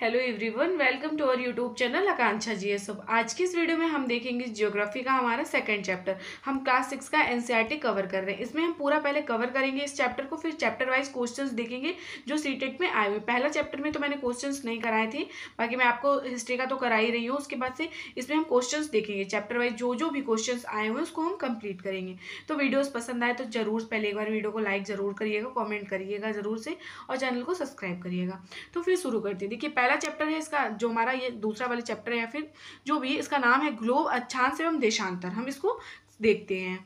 hello everyone welcome to our YouTube channel Akanksha G S आज की इस वीडियो में हम देखेंगे जियोग्राफी का हमारा सेकंड चैप्टर हम क्लास सिक्स का एनसीईआरटी कवर e कर रहे हैं इसमें हम पूरा पहले कवर करेंगे इस चैप्टर को फिर चैप्टर वाइज क्वेश्चंस देखेंगे जो सीटेट e में आए हुए पहला चैप्टर में तो मैंने क्वेश्चन नहीं कराए थे बाकी मैं आपको हिस्ट्री का तो करा ही रही हूँ उसके बाद से इसमें हम क्वेश्चन देखेंगे चैप्टर वाइज जो जो भी क्वेश्चन आए हुए उसको हम कम्प्लीट करेंगे तो वीडियोज़ पसंद आए तो जरूर पहले एक बार वीडियो को लाइक ज़रूर करिएगा कॉमेंट करिएगा ज़रूर से और चैनल को सब्सक्राइब करिएगा तो फिर शुरू करते देखिए पहला चैप्टर है इसका जो हमारा ये दूसरा वाला चैप्टर है या फिर जो भी इसका नाम है ग्लोब अच्छांश एवं देशांतर हम इसको देखते हैं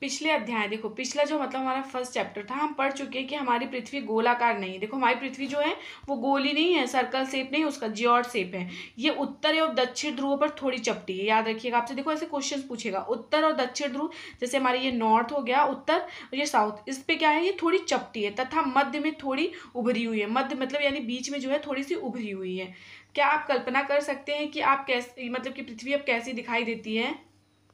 पिछले अध्याय देखो पिछला जो मतलब हमारा फर्स्ट चैप्टर था हम पढ़ चुके हैं कि हमारी पृथ्वी गोलाकार नहीं है देखो हमारी पृथ्वी जो है वो गोली नहीं है सर्कल शेप नहीं उसका जियॉर्ड शेप है ये उत्तर और दक्षिण ध्रुव पर थोड़ी चपटी है याद रखिएगा आपसे देखो ऐसे क्वेश्चन पूछेगा उत्तर और दक्षिण ध्रुव जैसे हमारे ये नॉर्थ हो गया उत्तर और ये साउथ इस पर क्या है ये थोड़ी चपटी है तथा मध्य में थोड़ी उभरी हुई है मध्य मतलब यानी बीच में जो है थोड़ी सी उभरी हुई है क्या आप कल्पना कर सकते हैं कि आप कैसे मतलब कि पृथ्वी अब कैसी दिखाई देती है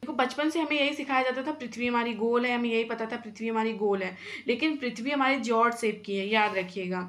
देखो बचपन से हमें यही सिखाया जाता था पृथ्वी हमारी गोल है हमें यही पता था पृथ्वी हमारी गोल है लेकिन पृथ्वी हमारे जॉर्ड सेप की है याद रखिएगा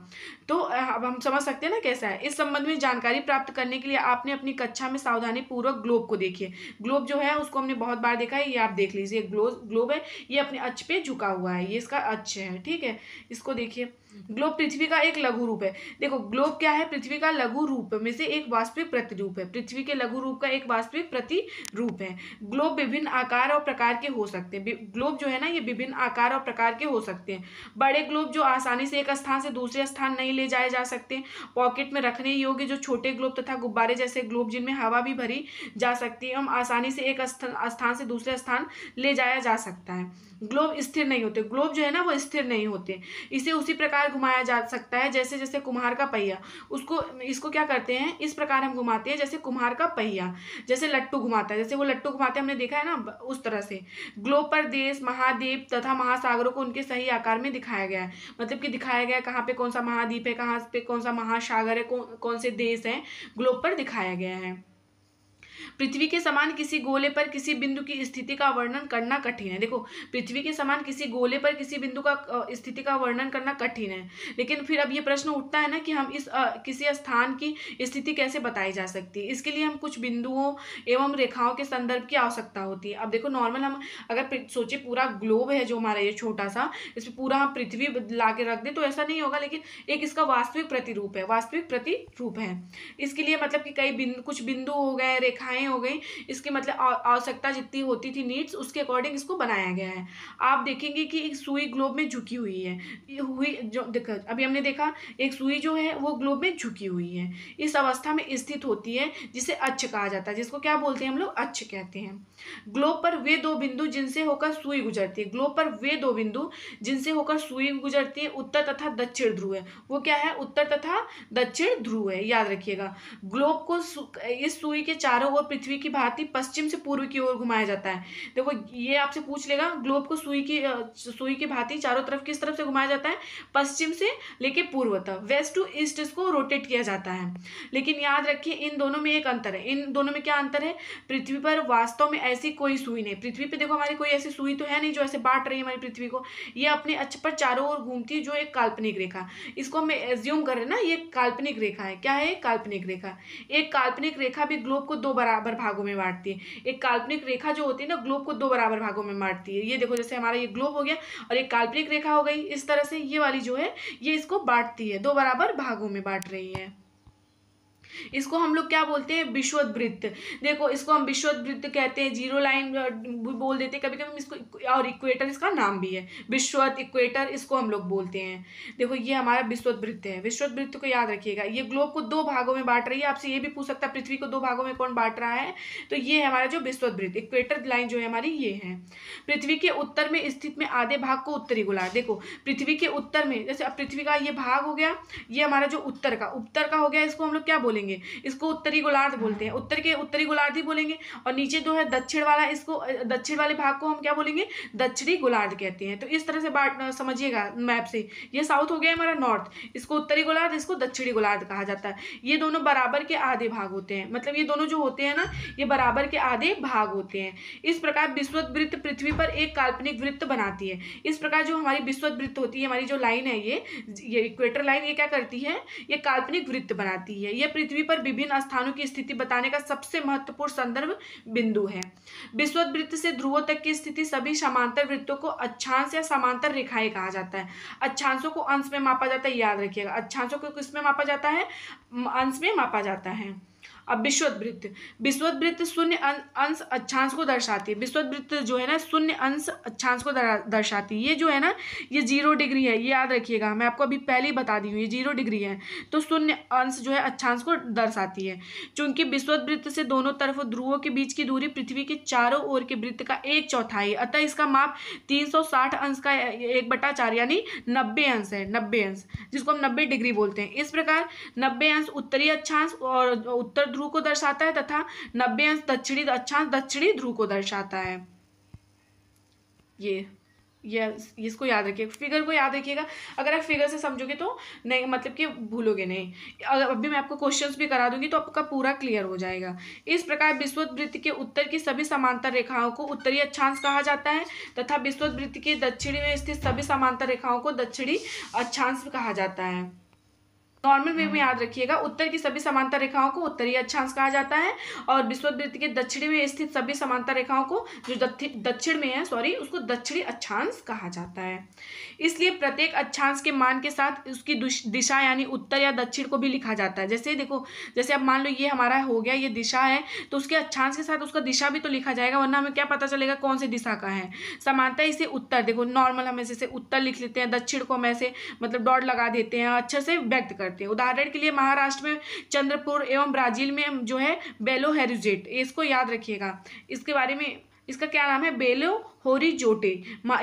तो अब हम समझ सकते हैं ना कैसा है इस संबंध में जानकारी प्राप्त करने के लिए आपने अपनी कक्षा में सावधानी पूर्वक ग्लोब को देखिए ग्लोब जो है उसको हमने बहुत बार देखा है ये आप देख लीजिए ग्लोब ग्लोब है ये अपने अच्छ पे झुका हुआ है ये इसका अच्छ है ठीक है इसको देखिए ग्लोब पृथ्वी का एक लघु रूप है देखो ग्लोब क्या है पृथ्वी का लघु रूप में से एक वास्तविक प्रतिरूप है पृथ्वी के लघु रूप का एक वास्तविक प्रतिरूप है ग्लोब विभिन्न आकार और प्रकार के हो सकते हैं ग्लोब जो है ना ये विभिन्न आकार और प्रकार के हो सकते हैं बड़े ग्लोब जो आसानी से एक स्थान से दूसरे स्थान नहीं ले जाए जा सकते पॉकेट में रखने योग्य जो छोटे ग्लोब तथा गुब्बारे जैसे ग्लोब जिनमें हवा भी भरी जा सकती है हम आसानी से एक स्थान से दूसरे स्थान ले जाया जा सकता है ग्लोब स्थिर नहीं होते ग्लोब जो है ना वो स्थिर नहीं होते इसे उसी प्रकार प्रकार घुमाया जा सकता है जैसे जैसे कुम्हार का पहिया उसको इसको क्या करते हैं इस प्रकार हम घुमाते हैं जैसे कुम्हार का पहिया जैसे लट्टू घुमाता है जैसे वो लट्टू घुमाते हमने देखा है ना उस तरह से ग्लोब पर देश महाद्वीप तथा महासागरों को उनके सही आकार में दिखाया गया है मतलब कि दिखाया गया कहाँ पे कौन सा महाद्वीप है कहाँ पे कौन सा महासागर है कौन कौन से देश हैं ग्लोब पर दिखाया गया है पृथ्वी के समान किसी गोले पर किसी बिंदु की स्थिति का वर्णन करना कठिन है देखो पृथ्वी के समान किसी गोले पर किसी बिंदु का स्थिति का वर्णन करना कठिन है लेकिन फिर अब ये प्रश्न उठता है ना कि हम इस किसी स्थान की स्थिति कैसे बताई जा सकती है इसके लिए हम कुछ बिंदुओं एवं रेखाओं के संदर्भ की आवश्यकता होती है अब देखो नॉर्मल हम अगर सोचे पूरा ग्लोब है जो हमारा ये छोटा सा इसमें पूरा हम पृथ्वी ला के रख दें तो ऐसा नहीं होगा लेकिन एक इसका वास्तविक प्रतिरूप है वास्तविक प्रतिरूप है इसके लिए मतलब कि कई बिंदु कुछ बिंदु हो गए रेखाएं सेवाएं हो गई इसके मतलब आवश्यकता जितनी होती थी नीड्स उसके अकॉर्डिंग इसको बनाया गया है आप देखेंगे कि एक सुई ग्लोब में झुकी हुई है हुई जो देखा अभी हमने देखा एक सुई जो है वो ग्लोब में झुकी हुई है इस अवस्था में स्थित होती है जिसे अच्छ कहा जाता है जिसको क्या बोलते हैं हम लोग अच्छ कहते हैं ग्लोब पर वे दो बिंदु जिनसे होकर सुई गुजरती है ग्लोब पर वे दो बिंदु जिनसे होकर सुई गुजरती है उत्तर तथा दक्षिण ध्रुव है वो क्या है उत्तर तथा दक्षिण ध्रुव है याद रखिएगा ग्लोब को इस सुई के चारों ओर पृथ्वी की भांति पश्चिम से पूर्व की ओर घुमाया जाता है देखो ये आपसे पूछ लेगा ग्लोब को सुई की सुई की भांति चारों तरफ किस तरफ से घुमाया जाता है पश्चिम से लेके पूर्व तक वेस्ट टू ईस्ट इसको रोटेट किया जाता है लेकिन याद रखिए इन दोनों में एक अंतर है इन दोनों में क्या अंतर है पृथ्वी पर वास्तव में ऐसी कोई सुई नहीं पृथ्वी पर देखो हमारी कोई ऐसी सुई तो है नहीं जो ऐसे बांट रही है हमारी पृथ्वी को यह अपने अच्छ पर चारों ओर घूमती है जो एक काल्पनिक रेखा इसको हम एज्यूम कर रहे हैं ना ये काल्पनिक रेखा है क्या है काल्पनिक रेखा एक काल्पनिक रेखा भी ग्लोब को दो बराबर बराबर भागों में बांटती है एक काल्पनिक रेखा जो होती है ना ग्लोब को दो बराबर भागों में बांटती है ये देखो जैसे हमारा ये ग्लोब हो गया और एक काल्पनिक रेखा हो गई इस तरह से ये वाली जो है ये इसको बांटती है दो बराबर भागों में बांट रही है इसको हम लोग क्या बोलते हैं विश्वत वृत्त देखो इसको हम विश्वत वृत्त कहते हैं जीरो लाइन बोल देते हैं कभी कभी इसको और इक्वेटर इसका नाम भी है विश्वत इक्वेटर इसको हम लोग बोलते हैं देखो ये हमारा विश्वत वृत्त है विश्ववृत्त को याद रखिएगा ये ग्लोब को दो भागों में बांट रही है आपसे ये भी पूछ सकता है पृथ्वी को दो भागों में कौन बांट रहा है तो ये हमारा जो वृत्त इक्वेटर लाइन जो है हमारी ये है पृथ्वी के उत्तर में स्थित में आधे भाग को उत्तरी गोला देखो पृथ्वी के उत्तर में जैसे अब पृथ्वी का ये भाग हो गया ये हमारा जो उत्तर का उत्तर का हो गया इसको हम लोग क्या बोलेंगे बोलेंगे इसको उत्तरी गोलार्ध बोलते हैं उत्तर के उत्तरी गोलार्ध ही बोलेंगे और नीचे जो है दक्षिण वाला इसको दक्षिण वाले भाग को हम क्या बोलेंगे दक्षिणी गोलार्ध कहते हैं तो इस तरह से बात समझिएगा मैप से ये साउथ हो गया हमारा नॉर्थ इसको उत्तरी गोलार्ध इसको दक्षिणी गोलार्ध कहा जाता है ये दोनों बराबर के आधे भाग होते हैं मतलब ये दोनों जो होते हैं ना ये बराबर के आधे भाग होते हैं इस प्रकार विश्वत वृत्त पृथ्वी पर एक काल्पनिक वृत्त बनाती है इस प्रकार जो हमारी विश्वत वृत्त होती है हमारी जो लाइन है ये ये इक्वेटर लाइन ये क्या करती है ये काल्पनिक वृत्त बनाती है ये पृथ्वी पृथ्वी पर विभिन्न स्थानों की स्थिति बताने का सबसे महत्वपूर्ण संदर्भ बिंदु है वृत्त से ध्रुवों तक की स्थिति सभी समांतर वृत्तों को अच्छांश या समांतर रेखाएं कहा जाता है अच्छांशों को अंश में मापा जाता है याद रखिएगा अच्छांशों को किस में मापा जाता है अंश में मापा जाता है अब विश्ववृत्त विश्ववृत्त शून्य अं-, अंश अच्छांश को दर्शाती है विश्ववृत्त जो है ना शून्य अंश अच्छांश को दर्शाती है ये जो है ना ये जीरो डिग्री है ये याद रखिएगा मैं आपको अभी पहले ही बता दी हूँ ये जीरो डिग्री है तो शून्य अंश जो है अच्छांश को दर्शाती है चूंकि विश्ववृत्त से दोनों तरफ ध्रुवों के बीच की दूरी पृथ्वी के चारों ओर के वृत्त का एक चौथाई अतः इसका माप तीन अंश का एक बटा चार यानी नब्बे अंश है नब्बे अंश जिसको हम नब्बे डिग्री बोलते हैं इस प्रकार नब्बे अंश उत्तरी अच्छांश और उत्तर ध्रुव को दर्शाता है तथा नब्बे अंश दक्षिणी अक्षांश दक्षिणी ध्रुव को दर्शाता है ये ये इसको याद रखिए फिगर को याद रखिएगा अगर आप फिगर से समझोगे तो नहीं मतलब कि भूलोगे नहीं अगर अभी मैं आपको क्वेश्चंस भी करा दूंगी तो आपका पूरा क्लियर हो जाएगा इस प्रकार विश्वत वृत्त के उत्तर की सभी समांतर रेखाओं को उत्तरी अक्षांश कहा जाता है तथा विश्वत वृत्त के दक्षिणी में स्थित सभी समांतर रेखाओं को दक्षिणी अक्षांश कहा जाता है नॉर्मल वे में याद रखिएगा उत्तर की सभी समांतर रेखाओं को उत्तरी अक्षांश कहा जाता है और विश्ववृत्त के दक्षिणी में स्थित सभी समांतर रेखाओं को जो दक्षिण में है सॉरी उसको दक्षिणी अक्षांश कहा जाता है इसलिए प्रत्येक अक्षांश के मान के साथ उसकी दिशा यानी उत्तर या दक्षिण को भी लिखा जाता है जैसे देखो जैसे अब मान लो ये हमारा हो गया ये दिशा है तो उसके अक्षांश के साथ उसका दिशा भी तो लिखा जाएगा वरना हमें क्या पता चलेगा कौन सी दिशा का है समानता इसे उत्तर देखो नॉर्मल हम ऐसे उत्तर लिख लेते हैं दक्षिण को हम ऐसे मतलब डॉट लगा देते हैं अच्छे से व्यक्त करते करते हैं उदाहरण के लिए महाराष्ट्र में चंद्रपुर एवं ब्राजील में जो है बेलो हेरिजेट इसको याद रखिएगा इसके बारे में इसका क्या नाम है बेलो जोटे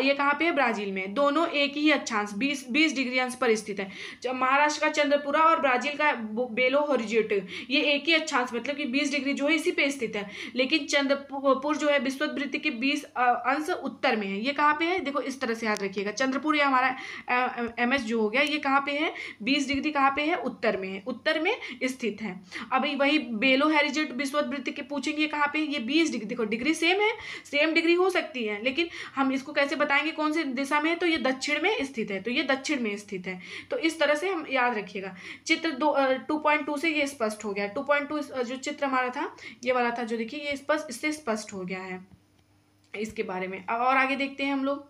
ये कहाँ पे है ब्राजील में दोनों एक ही अक्षांश बीस बीस डिग्री अंश पर स्थित है महाराष्ट्र का चंद्रपुरा और ब्राजील का बेलो होरिजोटे ये एक ही अक्षांश मतलब कि बीस डिग्री जो है इसी पे स्थित है लेकिन चंद्रपुर जो है विश्ववृत्ति के बीस अंश उत्तर में है ये कहाँ पे है देखो इस तरह से याद रखिएगा चंद्रपुर ये हमारा एम जो हो गया ये कहाँ पे है बीस डिग्री कहाँ पे है उत्तर में है उत्तर में स्थित है अभी वही बेलो हेरिजेट विश्ववृत्ति के पूछेंगे कहाँ पे ये बीस डिग्री देखो डिग्री सेम है सेम डिग्री हो सकती है लेकिन हम इसको कैसे बताएंगे कौन सी दिशा में है तो ये दक्षिण में स्थित है तो ये दक्षिण में स्थित है तो इस तरह से हम याद रखिएगा चित्र दो टू पॉइंट टू से ये स्पष्ट हो गया टू पॉइंट टू जो चित्र हमारा था ये वाला था जो देखिए ये स्पष्ट इससे स्पष्ट हो गया है इसके बारे में और आगे देखते हैं हम लोग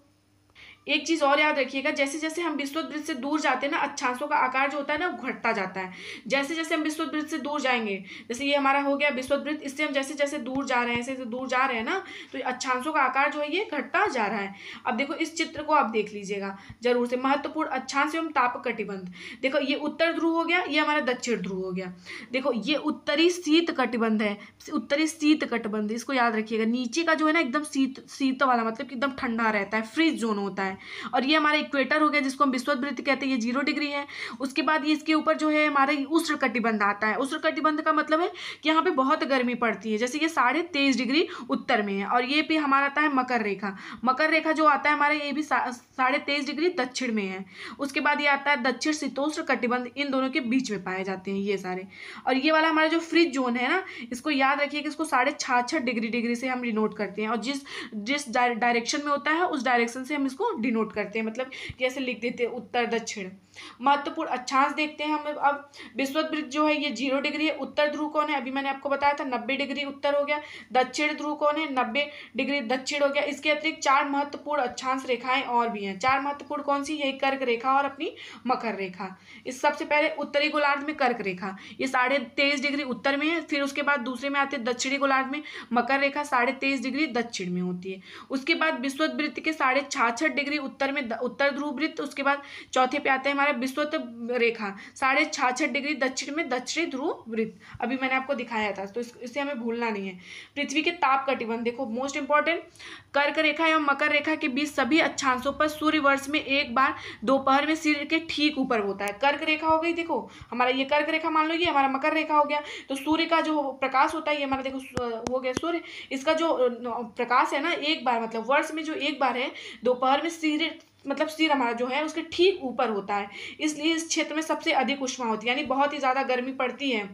एक चीज़ और याद रखिएगा जैसे जैसे हम विस्तृत वृत्त से दूर जाते हैं ना अच्छांसों का आकार जो होता है ना वो घटता जाता है जैसे जैसे हम विस्तृत वृत्त से दूर जाएंगे जैसे ये हमारा हो गया विस्तृत वृत्त इससे हम जैसे जैसे दूर जा रहे हैं ऐसे दूर जा रहे हैं ना तो अच्छांसों का आकार जो है ये घटता जा रहा है अब देखो इस चित्र को आप देख लीजिएगा जरूर से महत्वपूर्ण अच्छांश एवं ताप कटिबंध देखो ये उत्तर ध्रुव हो गया ये हमारा दक्षिण ध्रुव हो गया देखो ये उत्तरी शीत कटिबंध है उत्तरी शीत कटिबंध इसको याद रखिएगा नीचे का जो है ना एकदम शीत शीत वाला मतलब कि एकदम ठंडा रहता है फ्रिज जोन होता है है और ये हमारा इक्वेटर हो गया जिसको हम विश्ववृत्त कहते हैं ये जीरो डिग्री है उसके बाद ये इसके ऊपर जो है हमारा उष्ण कटिबंध आता है उष्ण कटिबंध का मतलब है कि यहाँ पे बहुत गर्मी पड़ती है जैसे ये साढ़े तेईस डिग्री उत्तर में है और ये भी हमारा आता है मकर रेखा मकर रेखा जो आता है हमारे ये भी साढ़े तेईस डिग्री दक्षिण में है उसके बाद ये आता है दक्षिण शीतोष्ण कटिबंध इन दोनों के बीच में पाए जाते हैं ये सारे और ये वाला हमारा जो फ्रिज जोन है ना इसको याद रखिए कि इसको साढ़े छाछठ डिग्री डिग्री से हम रिनोट करते हैं और जिस जिस डायरेक्शन में होता है उस डायरेक्शन से हम इसको डिनोट करते हैं मतलब जैसे लिख देते हैं उत्तर दक्षिण महत्वपूर्ण अच्छांश देखते हैं हम अब ब्रिज जो है ये जीरो डिग्री है उत्तर ध्रुव कौन है अभी मैंने आपको बताया था नब्बे डिग्री उत्तर हो गया दक्षिण ध्रुव कौन है नब्बे डिग्री दक्षिण हो गया इसके अतिरिक्त चार महत्वपूर्ण अच्छांश रेखाएं और भी हैं चार महत्वपूर्ण कौन सी यही कर्क रेखा और अपनी मकर रेखा इस सबसे पहले उत्तरी गोलार्ध में कर्क रेखा ये साढ़े तेईस डिग्री उत्तर में है फिर उसके बाद दूसरे में आते हैं दक्षिणी गोलार्ध में मकर रेखा साढ़े तेईस डिग्री दक्षिण में होती है उसके बाद वृत्त के साढ़े छाछठ डिग्री उत्तर में उत्तर ध्रुव वृत्त उसके बाद चौथे पे आते हैं हमारे हमारा विश्वत रेखा साढ़े छाछठ डिग्री दक्षिण में दक्षिणी ध्रुव वृत्त अभी मैंने आपको दिखाया था तो इसे हमें भूलना नहीं है पृथ्वी के ताप कटिबंध देखो मोस्ट इंपॉर्टेंट कर्क रेखा एवं मकर रेखा के बीच सभी अच्छांशों पर सूर्य वर्ष में एक बार दोपहर में सिर के ठीक ऊपर होता है कर्क रेखा हो गई देखो हमारा ये कर्क रेखा मान लो ये हमारा मकर रेखा हो गया तो सूर्य का जो प्रकाश होता है ये हमारा देखो हो गया सूर्य इसका जो प्रकाश है ना एक बार मतलब वर्ष में जो एक बार है दोपहर में सिर मतलब सिर हमारा जो है उसके ठीक ऊपर होता है इसलिए इस क्षेत्र में सबसे अधिक उष्मा होती है यानी बहुत ही ज़्यादा गर्मी पड़ती है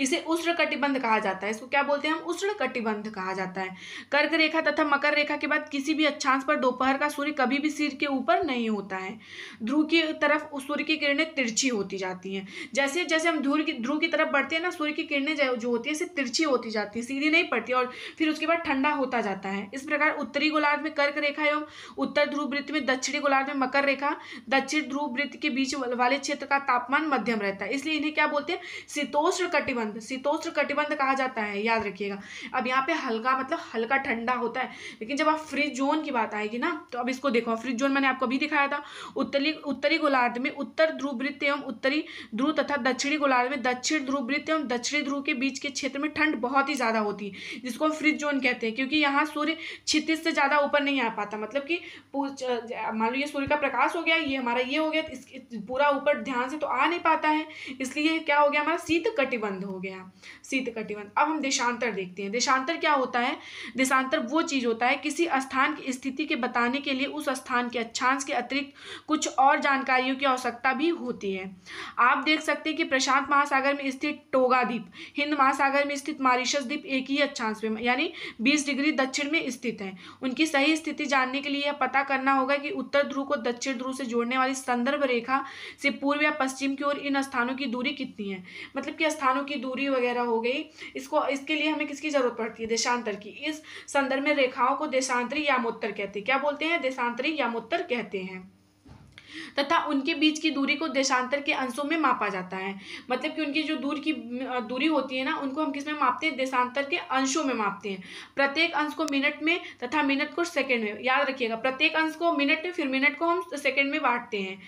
इसे उष्ण कटिबंध कहा जाता है इसको क्या बोलते हैं हम उष्ण कटिबंध कहा जाता है कर्क रेखा तथा मकर रेखा के बाद किसी भी अक्षांश पर दोपहर का सूर्य कभी भी सिर के ऊपर नहीं होता है ध्रुव की तरफ सूर्य की किरणें तिरछी होती जाती हैं जैसे जैसे हम ध्रुव की ध्रुव की तरफ बढ़ते हैं ना सूर्य की किरणें जो होती है इसे तिरछी होती जाती है सीधी नहीं पड़ती और फिर उसके बाद ठंडा होता जाता है इस प्रकार उत्तरी गोलार्ध में कर्क रेखा एवं उत्तर ध्रुव वृत्त में दक्षिणी गोलार्ध में मकर रेखा दक्षिण ध्रुव वृत्त के बीच वाले क्षेत्र का तापमान मध्यम रहता है इसलिए इन्हें क्या बोलते हैं शीतोष्ण कटिबंध शीतोष्ण कटिबंध कहा जाता है याद रखिएगा अब यहाँ पे हल्का मतलब हल्का ठंडा होता है लेकिन जब आप फ्रिज जोन की बात आएगी ना तो अब इसको देखो फ्रिज जोन मैंने आपको भी दिखाया था उत्तरी उत्तरी गोलार्ध में उत्तर ध्रुव वृत्त एवं उत्तरी ध्रुव तथा दक्षिणी गोलार्ध में दक्षिण ध्रुव वृत्त एवं दक्षिणी ध्रुव के बीच के क्षेत्र में ठंड बहुत ही ज़्यादा होती है जिसको हम फ्रिज जोन कहते हैं क्योंकि यहाँ सूर्य क्षितिज से ज़्यादा ऊपर नहीं आ पाता मतलब कि मान लो ये सूर्य का प्रकाश हो गया ये हमारा ये हो गया पूरा ऊपर ध्यान से तो आ नहीं पाता है इसलिए क्या हो गया हमारा शीत कटिबंध कटिबंध हो गया शीत कटिबंध अब हम देशांतर देखते हैं देशांतर क्या होता है देशांतर वो चीज़ होता है किसी स्थान की स्थिति के बताने के लिए उस स्थान के अच्छांश के अतिरिक्त कुछ और जानकारियों की आवश्यकता भी होती है आप देख सकते हैं कि प्रशांत महासागर में स्थित टोगा द्वीप हिंद महासागर में स्थित मारिशस द्वीप एक ही अच्छांश में यानी बीस डिग्री दक्षिण में स्थित है उनकी सही स्थिति जानने के लिए यह पता करना होगा कि उत्तर ध्रुव को दक्षिण ध्रुव से जोड़ने वाली संदर्भ रेखा से पूर्व या पश्चिम की ओर इन स्थानों की दूरी कितनी है मतलब कि स्थानों परमाणु की दूरी वगैरह हो गई इसको इसके लिए हमें किसकी ज़रूरत पड़ती है देशांतर की इस संदर्भ में रेखाओं को देशांतरी या मोत्तर कहते हैं क्या बोलते हैं देशांतरी या मोत्तर कहते हैं तथा उनके बीच की दूरी को देशांतर के अंशों में मापा जाता है मतलब कि उनकी जो दूर की दूरी होती है ना उनको हम किस में मापते हैं देशांतर के अंशों में मापते हैं प्रत्येक अंश को मिनट में तथा मिनट को सेकंड में याद रखिएगा प्रत्येक अंश को मिनट में फिर मिनट को हम सेकंड में बांटते हैं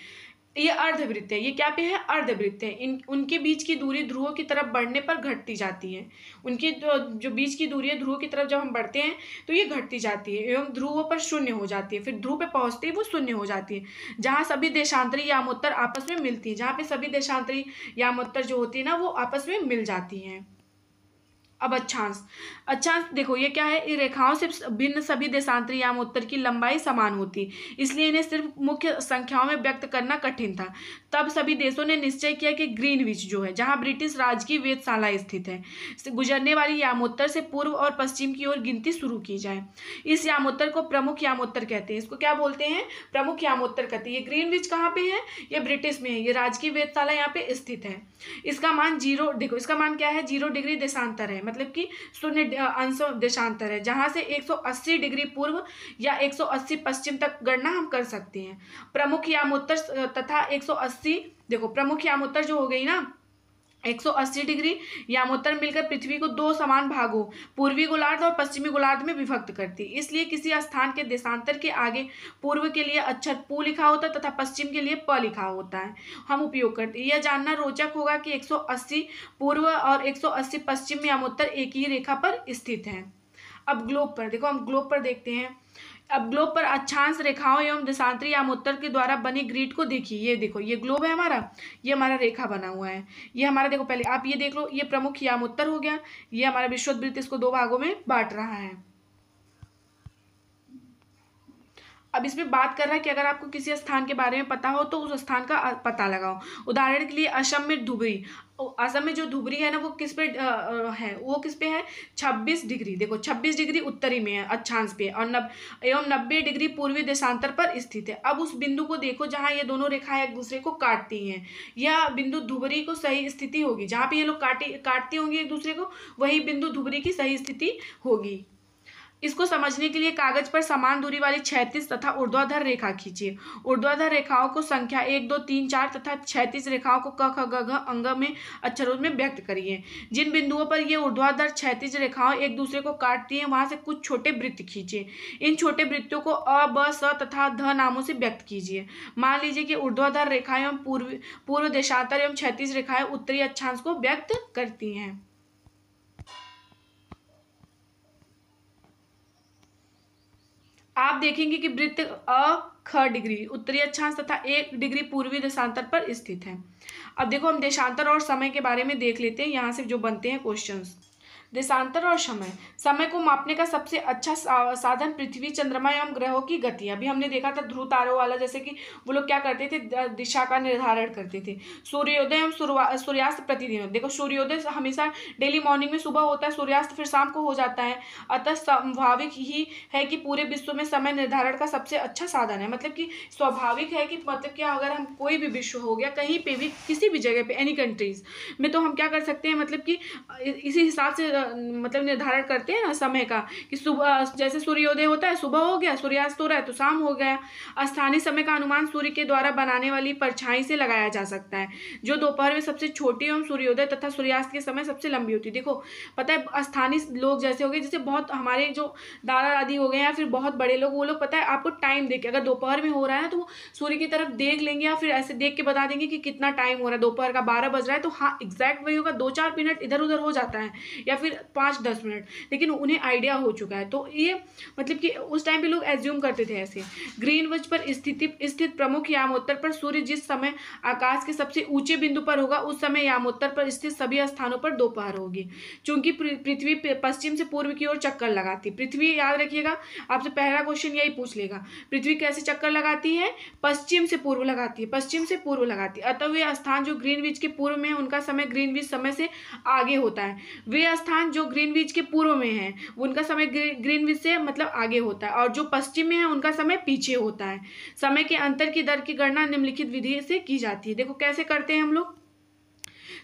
तो ये अर्धवृत्त है ये क्या पे है अर्धवृत्त है इन उनके बीच की दूरी ध्रुवों की तरफ बढ़ने पर घटती जाती है उनकी जो, जो बीच की दूरी है ध्रुवों की तरफ जब हम बढ़ते हैं तो ये घटती जाती है एवं ध्रुवों पर शून्य हो जाती है फिर ध्रुव पे पहुँचते ही वो शून्य हो जाती है जहाँ सभी देशांतरी यामोत्तर आपस में मिलती है जहाँ पे सभी देशांतरी यामोत्तर जो होती है ना वो आपस में मिल जाती हैं अब अच्छांश अच्छांश देखो ये क्या है इन रेखाओं से भिन्न सभी देशांतरी याम उत्तर की लंबाई समान होती इसलिए इन्हें सिर्फ मुख्य संख्याओं में व्यक्त करना कठिन था तब सभी देशों ने निश्चय किया कि ग्रीनविच जो है जहाँ ब्रिटिश राज की वेदशाला स्थित है गुजरने वाली यामोत्तर से पूर्व और पश्चिम की ओर गिनती शुरू की जाए इस यामोत्तर को प्रमुख यामोत्तर कहते हैं इसको क्या बोलते हैं प्रमुख यामोत्तर कहते हैं ये ग्रीनविच कहाँ पे है ये ब्रिटिश में है ये राजकीय वेदशाला यहाँ पे स्थित है इसका मान जीरो देखो इसका मान क्या है जीरो डिग्री देशांतर है मतलब मतलब कि शून्य अंश देशांतर है जहाँ से 180 डिग्री पूर्व या 180 पश्चिम तक गणना हम कर सकते हैं प्रमुख यामोत्तर तथा 180 देखो प्रमुख यामोत्तर जो हो गई ना 180 डिग्री यामोत्तर मिलकर पृथ्वी को दो समान भागों पूर्वी गोलार्ध और पश्चिमी गोलार्ध में विभक्त करती इसलिए किसी स्थान के देशांतर के आगे पूर्व के लिए अक्षर पू लिखा होता तथा पश्चिम के लिए प लिखा होता है हम उपयोग करते यह जानना रोचक होगा कि 180 पूर्व और 180 पश्चिम यामोत्तर एक ही रेखा पर स्थित है अब ग्लोब पर देखो हम ग्लोब पर देखते हैं अब ग्लोब पर अच्छांश रेखाओं एवं या उत्तर के द्वारा बनी ग्रीड को देखिए ये देखो ये ग्लोब है हमारा ये हमारा रेखा बना हुआ है ये हमारा देखो पहले आप ये देख लो ये प्रमुख यामोत्तर हो गया ये हमारा विश्ववृत्त इसको दो भागों में बांट रहा है अब इसमें बात कर रहा है कि अगर आपको किसी स्थान के बारे में पता हो तो उस स्थान का पता लगाओ उदाहरण के लिए असम में धुबरी असम में जो धुबरी है ना वो किस पे है वो किस पे है छब्बीस डिग्री देखो छब्बीस डिग्री उत्तरी में है अच्छांश पे और नब एवं नब्बे डिग्री पूर्वी देशांतर पर स्थित है अब उस बिंदु को देखो जहाँ ये दोनों रेखाएं एक दूसरे को काटती हैं यह बिंदु धुबरी को सही स्थिति होगी जहाँ पे ये लोग काटी काटती होंगी एक दूसरे को वही बिंदु धुबरी की सही स्थिति होगी इसको समझने के लिए कागज पर समान दूरी वाली छैतीस तथा ऊर्ध्वाधर रेखा खींचिए ऊर्ध्वाधर रेखाओं को संख्या एक दो तीन चार तथा छैतीस रेखाओं को क ख ग अंग में अक्षरों में व्यक्त करिए जिन बिंदुओं पर ये ऊर्ध्वाधर छैतीस रेखाओं एक दूसरे को काटती हैं वहां से कुछ छोटे वृत्त खींचे इन छोटे वृत्तों को अ ब स तथा ध नामों से व्यक्त कीजिए मान लीजिए कि ऊर्ध्वाधर रेखाएं पूर्व पूर्व देशांतर एवं छैतीस रेखाएं उत्तरी अक्षांश को व्यक्त करती हैं आप देखेंगे कि वृत्त अ ख डिग्री उत्तरी अक्षांश तथा एक डिग्री पूर्वी देशांतर पर स्थित है अब देखो हम देशांतर और समय के बारे में देख लेते हैं यहाँ से जो बनते हैं क्वेश्चंस देशांतर और समय समय को मापने का सबसे अच्छा साधन पृथ्वी चंद्रमा एवं ग्रहों की गति अभी हमने देखा था ध्रुव तारों वाला जैसे कि वो लोग क्या करते थे दिशा का निर्धारण करते थे सूर्योदय एवं सूर्यास्त प्रतिदिन देखो सूर्योदय हमेशा डेली मॉर्निंग में सुबह होता है सूर्यास्त फिर शाम को हो जाता है अतः स्वाभाविक ही है कि पूरे विश्व में समय निर्धारण का सबसे अच्छा साधन है मतलब कि स्वाभाविक है कि मतलब क्या अगर हम कोई भी विश्व हो गया कहीं पे भी किसी भी जगह पे एनी कंट्रीज में तो हम क्या कर सकते हैं मतलब कि इसी हिसाब से मतलब निर्धारण करते हैं ना समय का कि सुबह जैसे सूर्योदय होता है सुबह हो गया सूर्यास्त हो रहा है तो शाम हो गया स्थानीय समय का अनुमान सूर्य के द्वारा बनाने वाली परछाई से लगाया जा सकता है जो दोपहर में सबसे छोटी एवं सूर्योदय तथा सूर्यास्त के समय सबसे लंबी होती है देखो पता है स्थानीय लोग जैसे हो गए जैसे बहुत हमारे जो दादा दादी हो गए या फिर बहुत बड़े लोग वो लोग पता है आपको टाइम देखे अगर दोपहर में हो रहा है तो वो सूर्य की तरफ देख लेंगे या फिर ऐसे देख के बता देंगे कि कितना टाइम हो रहा है दोपहर का बारह बज रहा है तो हाँ एग्जैक्ट वही होगा दो चार मिनट इधर उधर हो जाता है या फिर फिर पाँच दस मिनट लेकिन उन्हें आइडिया हो चुका है तो ये मतलब कि उस टाइम पे लोग एज्यूम करते थे ऐसे ग्रीन वज पर स्थिति स्थित प्रमुख यामोत्तर पर सूर्य जिस समय आकाश के सबसे ऊंचे बिंदु पर होगा उस समय यामोत्तर पर स्थित सभी स्थानों पर दोपहर होगी चूंकि पृथ्वी पश्चिम से पूर्व की ओर चक्कर लगाती पृथ्वी याद रखिएगा आपसे पहला क्वेश्चन यही पूछ लेगा पृथ्वी कैसे चक्कर लगाती है पश्चिम से पूर्व लगाती है पश्चिम से पूर्व लगाती है अतः वे स्थान जो ग्रीन के पूर्व में उनका समय ग्रीन समय से आगे होता है वे स्थान स्थान जो ग्रीनविच के पूर्व में है उनका समय ग्रीनविच से मतलब आगे होता है और जो पश्चिम में है उनका समय पीछे होता है समय के अंतर की दर की गणना निम्नलिखित विधि से की जाती है देखो कैसे करते हैं हम लोग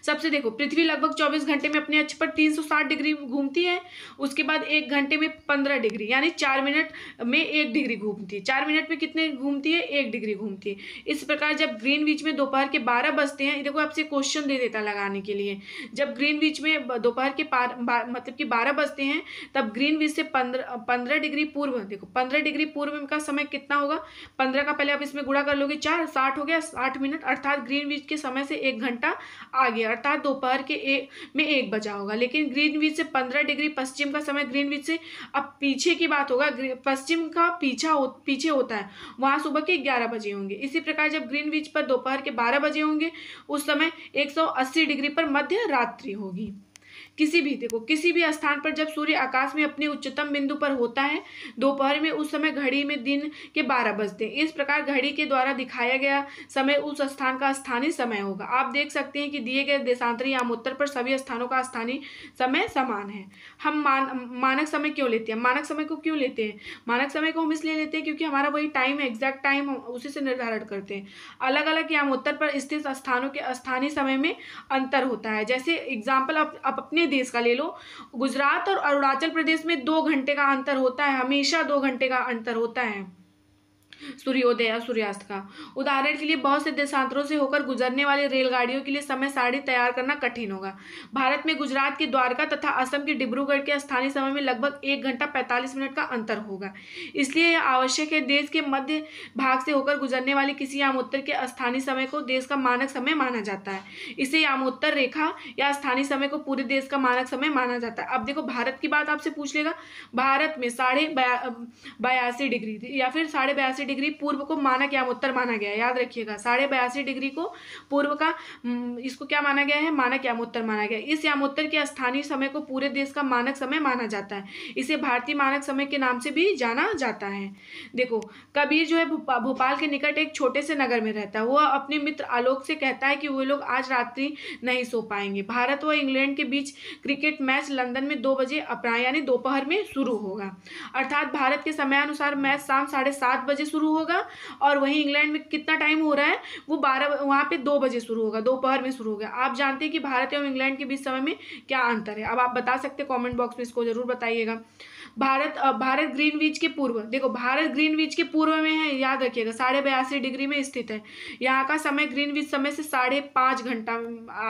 सबसे देखो पृथ्वी लगभग चौबीस घंटे में अपने अक्ष पर तीन सौ साठ डिग्री घूमती है उसके बाद एक घंटे में पंद्रह डिग्री यानी चार मिनट में एक डिग्री घूमती है चार मिनट में कितने घूमती है एक डिग्री घूमती है इस प्रकार जब ग्रीन बीच में दोपहर के बारह बजते हैं देखो आपसे क्वेश्चन दे देता लगाने के लिए जब ग्रीन बीच में दोपहर के पार मतलब कि बारह बजते हैं तब ग्रीन बीच से पंद्रह पंद्रह डिग्री पूर्व देखो पंद्रह डिग्री पूर्व का समय कितना होगा पंद्रह का पहले आप इसमें गुड़ा कर लोगे चार साठ हो गया साठ मिनट अर्थात ग्रीन बीच के समय से एक घंटा आ गया अर्थात दोपहर के ए, में एक बजा होगा लेकिन ग्रीनविच से पंद्रह डिग्री पश्चिम का समय ग्रीनविच से अब पीछे की बात होगा पश्चिम का पीछा हो, पीछे होता है वहाँ सुबह के ग्यारह बजे होंगे इसी प्रकार जब ग्रीनविच पर दोपहर के बारह बजे होंगे उस समय एक डिग्री पर मध्य रात्रि होगी किसी भी देखो किसी भी स्थान पर जब सूर्य आकाश में अपने उच्चतम बिंदु पर होता है दोपहर में उस समय घड़ी में दिन के बारह बजते हैं इस प्रकार घड़ी के द्वारा दिखाया गया समय उस स्थान का स्थानीय समय होगा आप देख सकते हैं कि दिए गए देशांतरी उत्तर पर सभी स्थानों का स्थानीय समय समान है हम मान मानक समय क्यों लेते हैं मानक समय को क्यों लेते हैं मानक समय को हम इसलिए लेते हैं क्योंकि हमारा वही टाइम है एग्जैक्ट टाइम हम उसी से निर्धारण करते हैं अलग अलग यामोत्तर पर स्थित स्थानों के स्थानीय समय में अंतर होता है जैसे एग्जाम्पल आप अपने अपने देश का ले लो गुजरात और अरुणाचल प्रदेश में दो घंटे का अंतर होता है हमेशा दो घंटे का अंतर होता है सूर्योदय या सूर्यास्त का उदाहरण के लिए बहुत से देशांतरों से होकर गुजरने वाली रेलगाड़ियों के लिए समय सारणी तैयार करना कठिन होगा भारत में गुजरात के द्वारका तथा असम के डिब्रूगढ़ के स्थानीय समय में लगभग एक घंटा पैंतालीस मिनट का अंतर होगा इसलिए यह आवश्यक है देश के मध्य भाग से होकर गुजरने वाली किसी यामोत्तर के स्थानीय समय को देश का मानक समय माना जाता है इसे यामोत्तर रेखा या स्थानीय समय को पूरे देश का मानक समय माना जाता है अब देखो भारत की बात आपसे पूछ लेगा भारत में साढ़े बयासी डिग्री या फिर साढ़े बयासी डिग्री पूर्व को माना क्या उत्तर माना गया याद रखिएगा साढ़े बयासी डिग्री को पूर्व का हम्म, इसको क्या माना गया है मानक उत्तर माना गया इस यामोत्तर के स्थानीय समय को पूरे देश का मानक समय माना जाता है इसे भारतीय मानक समय के नाम से भी जाना जाता है देखो कबीर जो है भोपाल के निकट एक छोटे से नगर में रहता है वह अपने मित्र आलोक से कहता है कि वे लोग आज रात्रि नहीं सो पाएंगे भारत व इंग्लैंड के बीच क्रिकेट मैच लंदन में दो बजे अपराह यानी दोपहर में शुरू होगा अर्थात भारत के समयानुसार मैच शाम साढ़े सात बजे शुरू शुरू होगा और वहीं इंग्लैंड में कितना टाइम हो रहा है वो बारह वहाँ पर दो बजे शुरू होगा दोपहर में शुरू होगा आप जानते हैं कि भारत एवं इंग्लैंड के बीच समय में क्या अंतर है अब आप बता सकते हैं कॉमेंट बॉक्स में इसको ज़रूर बताइएगा भारत भारत ग्रीनविच के पूर्व देखो भारत ग्रीनविच के पूर्व में है याद रखिएगा साढ़े बयासी डिग्री में स्थित है यहाँ का समय ग्रीनविच समय से साढ़े पाँच घंटा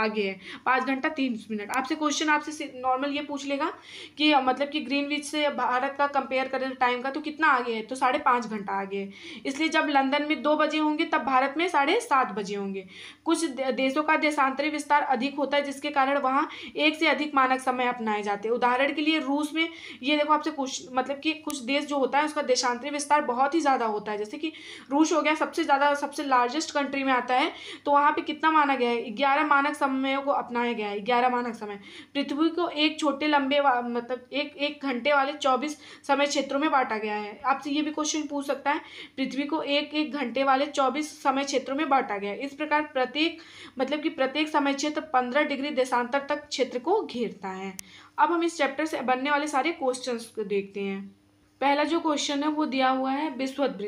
आगे है पाँच घंटा तीन मिनट आपसे क्वेश्चन आपसे नॉर्मल ये पूछ लेगा कि मतलब कि ग्रीनविच से भारत का कंपेयर करें टाइम का तो कितना आगे है तो साढ़े पाँच घंटा आगे है इसलिए जब लंदन में दो बजे होंगे तब भारत में साढ़े सात बजे होंगे कुछ देशों का देशांतरी विस्तार अधिक होता है जिसके कारण वहाँ एक से अधिक मानक समय अपनाए जाते हैं उदाहरण के लिए रूस में ये देखो आप हिसाब से कुछ मतलब कि कुछ देश जो होता है उसका देशांतरी विस्तार बहुत ही ज़्यादा होता है जैसे कि रूस हो गया सबसे ज़्यादा सबसे लार्जेस्ट कंट्री में आता है तो वहाँ पर कितना माना गया है ग्यारह मानक समयों को अपनाया गया है ग्यारह मानक समय पृथ्वी को एक छोटे लंबे मतलब एक एक घंटे वाले चौबीस समय क्षेत्रों में बांटा गया है आपसे ये भी क्वेश्चन पूछ सकता है पृथ्वी को एक एक घंटे वाले चौबीस समय क्षेत्रों में बांटा गया है इस प्रकार प्रत्येक मतलब कि प्रत्येक समय क्षेत्र पंद्रह डिग्री देशांतर तक क्षेत्र को घेरता है अब हम इस चैप्टर से बनने वाले सारे क्वेश्चन देखते हैं पहला जो क्वेश्चन है वो दिया हुआ है वृत्त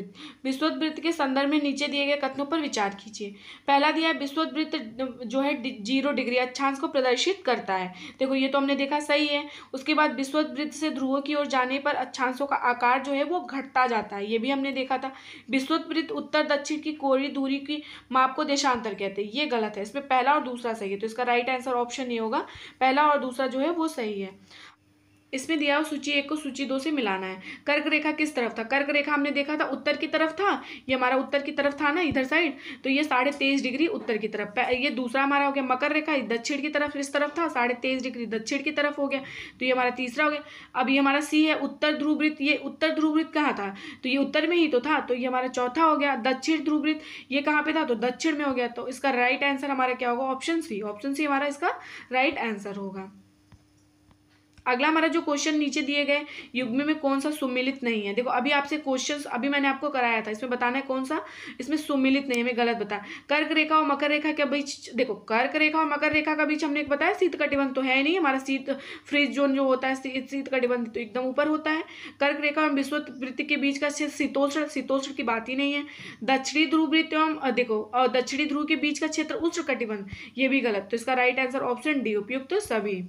विश्वत वृत्त के संदर्भ में नीचे दिए गए कथनों पर विचार कीजिए पहला दिया है विश्वत वृत्त जो है जीरो डिग्री अच्छांश को प्रदर्शित करता है देखो ये तो हमने देखा सही है उसके बाद विश्वत वृत्त से ध्रुवों की ओर जाने पर अच्छांशों का आकार जो है वो घटता जाता है ये भी हमने देखा था वृत्त उत्तर दक्षिण की कोरी दूरी की माप को देशांतर कहते हैं ये गलत है इसमें पहला और दूसरा सही है तो इसका राइट आंसर ऑप्शन ये होगा पहला और दूसरा जो है वो सही है इसमें दिया हुआ सूची एक को सूची दो से मिलाना है कर्क रेखा किस तरफ था कर्क रेखा हमने देखा था उत्तर की तरफ था ये हमारा उत्तर की तरफ था ना इधर साइड तो ये साढ़े तेईस डिग्री उत्तर की तरफ ये दूसरा हमारा हो गया मकर रेखा दक्षिण की तरफ इस तरफ था साढ़े तेईस डिग्री दक्षिण की तरफ हो गया तो ये हमारा तीसरा हो गया अब ये हमारा सी है उत्तर ध्रुव ये उत्तर ध्रुवृत कहाँ था तो ये उत्तर में ही तो था तो ये हमारा चौथा हो गया दक्षिण ध्रुवृत ये कहाँ पे था तो दक्षिण में हो गया तो इसका राइट आंसर हमारा क्या होगा ऑप्शन सी ऑप्शन सी हमारा इसका राइट आंसर होगा अगला हमारा जो क्वेश्चन नीचे दिए गए युग्म में कौन सा सुमिलित नहीं है देखो अभी आपसे क्वेश्चन अभी मैंने आपको कराया था इसमें बताना है कौन सा इसमें सुमिलित नहीं हमें गलत बताया कर्क रेखा और मकर रेखा के बीच देखो कर्क रेखा और मकर रेखा का बीच हमने एक बताया शीत कटिबंध तो है नहीं हमारा शीत फ्रिज जोन जो होता है शीत कटिबंध तो एकदम ऊपर होता है कर्क रेखा और विश्व वृत्ति के बीच का क्षेत्र शीतोष्ण शीतोष्ण की बात ही नहीं है दक्षिणी ध्रुव वृत्ति एवं देखो और दक्षिणी ध्रुव के बीच का क्षेत्र उष्ण कटिबंध ये भी गलत तो इसका राइट आंसर ऑप्शन डी उपयुक्त सभी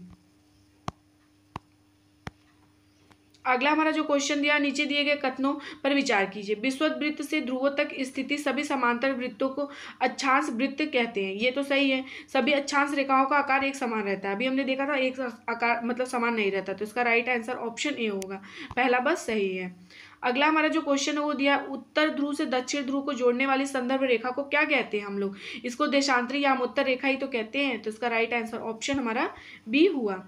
अगला हमारा जो क्वेश्चन दिया नीचे दिए गए कथनों पर विचार कीजिए विश्वत वृत्त से ध्रुवों तक स्थिति सभी समांतर वृत्तों को अच्छांश वृत्त कहते हैं ये तो सही है सभी अच्छांश रेखाओं का आकार एक समान रहता है अभी हमने देखा था एक आकार मतलब समान नहीं रहता तो इसका राइट आंसर ऑप्शन ए होगा पहला बस सही है अगला हमारा जो क्वेश्चन है वो दिया उत्तर ध्रुव से दक्षिण ध्रुव को जोड़ने वाली संदर्भ रेखा को क्या कहते हैं हम लोग इसको देशांतरी या उत्तर रेखा ही तो कहते हैं तो इसका राइट आंसर ऑप्शन हमारा बी हुआ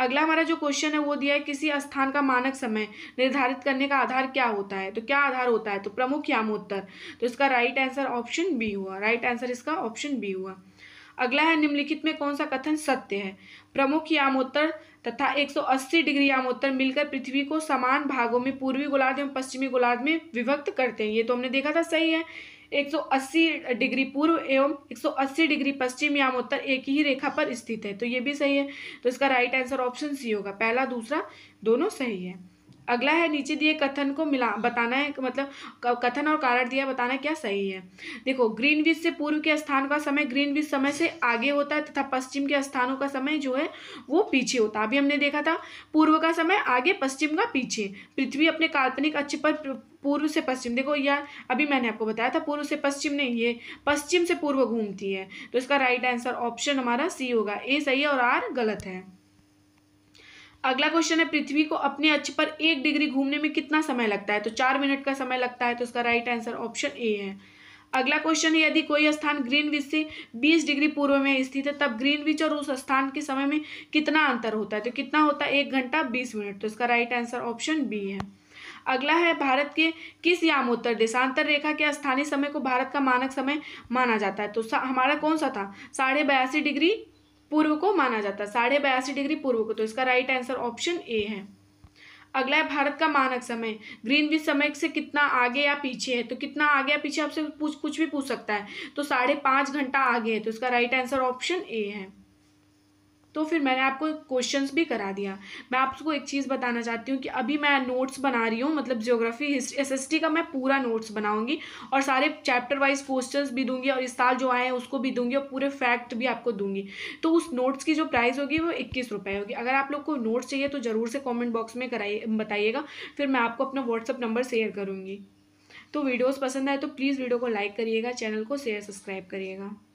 अगला हमारा जो क्वेश्चन है वो दिया है किसी स्थान का मानक समय निर्धारित करने का आधार क्या होता है तो क्या आधार होता है तो प्रमुख यामोत्तर तो इसका राइट आंसर ऑप्शन बी हुआ राइट आंसर इसका ऑप्शन बी हुआ अगला है निम्नलिखित में कौन सा कथन सत्य है प्रमुख यामोत्तर तथा 180 डिग्री यामोत्तर मिलकर पृथ्वी को समान भागों में पूर्वी गोलार्ध एवं पश्चिमी गोलार्ध में विभक्त करते हैं ये तो हमने देखा था सही है 180 डिग्री पूर्व एवं 180 डिग्री पश्चिम या उत्तर एक ही रेखा पर स्थित है तो ये भी सही है तो इसका राइट आंसर ऑप्शन सी होगा पहला दूसरा दोनों सही है अगला है नीचे दिए कथन को मिला बताना है मतलब कथन और कारण दिया बताना क्या सही है देखो ग्रीन विज से पूर्व के स्थान का समय ग्रीन विज समय से आगे होता है तथा पश्चिम के स्थानों का समय जो है वो पीछे होता है अभी हमने देखा था पूर्व का समय आगे पश्चिम का पीछे पृथ्वी अपने काल्पनिक अक्ष पर पूर्व से पश्चिम देखो यह अभी मैंने आपको बताया था पूर्व से पश्चिम नहीं ये पश्चिम से पूर्व घूमती है तो इसका राइट आंसर ऑप्शन हमारा सी होगा ए सही है और आर गलत है अगला क्वेश्चन है पृथ्वी को अपने अक्ष पर एक डिग्री घूमने में कितना समय लगता है तो चार मिनट का समय लगता है तो इसका राइट आंसर ऑप्शन ए है अगला क्वेश्चन है यदि कोई स्थान ग्रीनविच से 20 डिग्री पूर्व में स्थित है तब ग्रीनविच और उस स्थान के समय में कितना अंतर होता है तो कितना होता है एक घंटा 20 मिनट तो इसका राइट आंसर ऑप्शन बी है अगला है भारत के किस यामोत्तर देशांतर रेखा के स्थानीय समय को भारत का मानक समय माना जाता है तो हमारा कौन सा था साढ़े बयासी डिग्री पूर्व को माना जाता है साढ़े बयासी डिग्री पूर्व को तो इसका राइट आंसर ऑप्शन ए है अगला है भारत का मानक समय ग्रीनविच समय से कितना आगे या पीछे है तो कितना आगे या पीछे आपसे पूछ कुछ भी पूछ सकता है तो साढ़े पाँच घंटा आगे है तो इसका राइट आंसर ऑप्शन ए है तो फिर मैंने आपको क्वेश्चन भी करा दिया मैं आपको एक चीज़ बताना चाहती हूँ कि अभी मैं नोट्स बना रही हूँ मतलब जियोग्राफी हिस्ट्री एस का मैं पूरा नोट्स बनाऊँगी और सारे चैप्टर वाइज क्वेश्चन भी दूंगी और इस साल जो आए हैं उसको भी दूंगी और पूरे फैक्ट भी आपको दूंगी तो उस नोट्स की जो प्राइस होगी वो इक्कीस रुपये होगी अगर आप लोग को नोट्स चाहिए तो ज़रूर से कॉमेंट बॉक्स में कराइए बताइएगा फिर मैं आपको अपना व्हाट्सअप नंबर शेयर करूँगी तो वीडियोस पसंद आए तो प्लीज़ वीडियो को लाइक करिएगा चैनल को शेयर सब्सक्राइब करिएगा